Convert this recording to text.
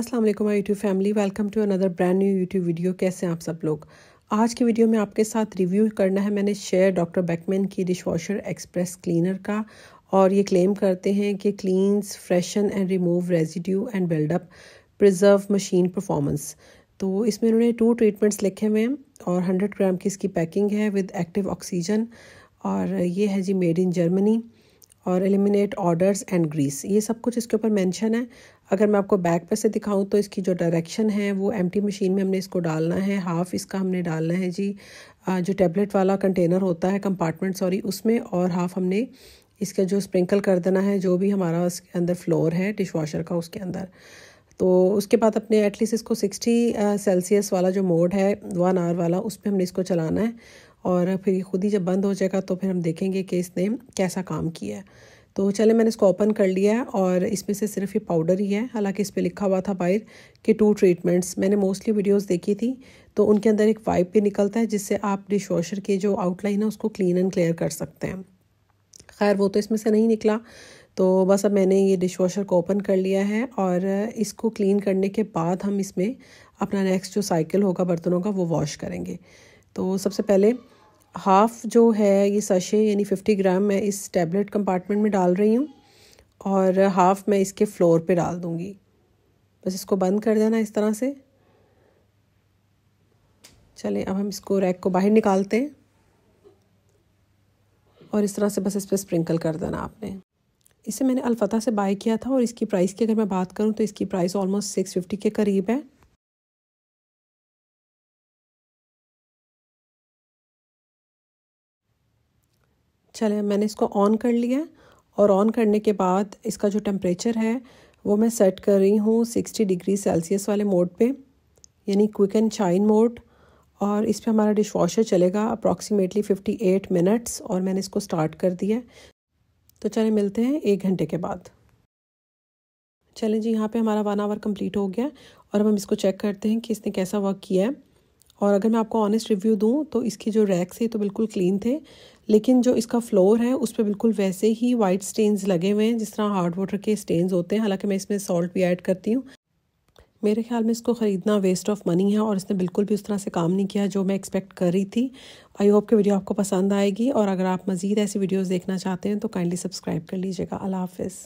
अस्सलाम वालेकुम my YouTube family welcome to another brand new YouTube video कैसे हैं आप सब लोग आज की वीडियो में आपके साथ रिव्यू करना है मैंने शेयर डॉक्टर बैकमैन की डिश वॉशर एक्सप्रेस क्लीनर का और ये क्लेम करते हैं कि cleans freshens and remove residue and buildup preserve machine performance तो इसमें उन्होंने टू ट्रीटमेंट्स लिखे हुए हैं और हंड्रेड ग्राम की इसकी पैकिंग है विद एक्टिव ऑक्सीजन और ये है जी मेड इन जर्मनी और एलिमिनेट ऑर्डर्स एंड ग्रीस ये सब कुछ इसके ऊपर मेंशन है अगर मैं आपको बैक पे से दिखाऊं तो इसकी जो डायरेक्शन है वो एम्प्टी मशीन में हमने इसको डालना है हाफ़ इसका हमने डालना है जी जो टेबलेट वाला कंटेनर होता है कंपार्टमेंट सॉरी उसमें और हाफ़ हमने इसका जो स्प्रिंकल कर देना है जो भी हमारा उसके अंदर फ्लोर है डिश वॉशर का उसके अंदर तो उसके बाद अपने एटलीस्ट इसको सिक्सटी सेल्सियस वाला जो मोड है वन आवर वाला उस पर हमने इसको चलाना है और फिर ये खुद ही जब बंद हो जाएगा तो फिर हम देखेंगे कि इसने कैसा काम किया है तो चले मैंने इसको ओपन कर लिया है और इसमें से सिर्फ ये पाउडर ही है हालांकि इस पर लिखा हुआ था बाहर कि टू ट्रीटमेंट्स मैंने मोस्टली वीडियोस देखी थी तो उनके अंदर एक वाइप भी निकलता है जिससे आप डिश वॉशर के जो आउटलाइन है उसको क्लीन एंड क्लियर कर सकते हैं खैर वो तो इसमें से नहीं निकला तो बस अब मैंने ये डिश वॉशर को ओपन कर लिया है और इसको क्लीन करने के बाद हम इसमें अपना नेक्स्ट जो साइकिल होगा बर्तनों का वो वॉश करेंगे तो सबसे पहले हाफ़ जो है ये सशे यानी फिफ्टी ग्राम मैं इस टैबलेट कंपार्टमेंट में डाल रही हूँ और हाफ़ मैं इसके फ्लोर पे डाल दूँगी बस इसको बंद कर देना इस तरह से चलें अब हम इसको रैक को बाहर निकालते हैं और इस तरह से बस इस पर स्प्रिंकल कर देना आपने इसे मैंने अलफतः से बाई किया था और इसकी प्राइस की अगर मैं बात करूँ तो इसकी प्राइस ऑलमोस्ट सिक्स फिफ्टी के करीब है चले मैंने इसको ऑन कर लिया और ऑन करने के बाद इसका जो टेम्परेचर है वो मैं सेट कर रही हूँ सिक्सटी डिग्री सेल्सियस वाले मोड पे यानी क्विक एंड शाइन मोड और इस पर हमारा डिश वॉशर चलेगा अप्रॉक्सीमेटली फिफ्टी एट मिनट्स और मैंने इसको स्टार्ट कर दिया तो चले मिलते हैं एक घंटे के बाद चले जी यहाँ पे हमारा वन आवर कंप्लीट हो गया और अब हम इसको चेक करते हैं कि इसने कैसा वर्क किया है और अगर मैं आपको ऑनेस्ट रिव्यू दूँ तो इसके जो रैक्स थे तो बिल्कुल क्लीन थे लेकिन जो इसका फ्लोर है उस पर बिल्कुल वैसे ही वाइट स्टेन्स लगे हुए हैं जिस तरह हार्ड वाटर के स्टेन्स होते हैं हालांकि मैं इसमें सॉल्ट भी ऐड करती हूँ मेरे ख्याल में इसको ख़रीदना वेस्ट ऑफ मनी है और इसने बिल्कुल भी उस तरह से काम नहीं किया जो मैं एक्सपेक्ट कर रही थी आई होप कि वीडियो आपको पसंद आएगी और अगर आप मज़ीद ऐसी वीडियोज़ देखना चाहते हैं तो काइंडली सब्सक्राइब कर लीजिएगा अल्लाह हाफिज़